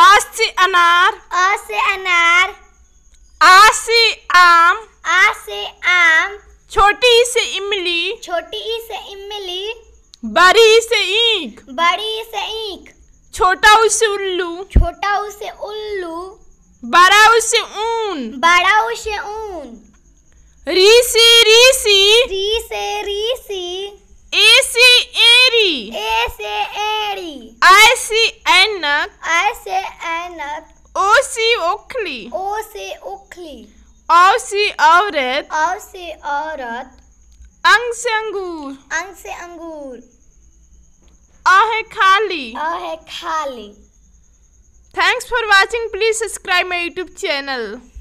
आसी अनार आसी अनार आसी आम आसी आम छोटी से इमली छोटी से इमली बड़ी से ईख बड़ी से ईख छोटा उसे उल्लू छोटा उसे उल्लू बड़ा उसे ऊन बड़ा उसे ऊन रीसी री se enak. I say enak. O se okli. O se okli. O se औरत. O se औरत. अंग से अंगूर. अंग से अंगूर. अ है खाली. अ है खाली. Thanks for watching. Please subscribe my YouTube channel.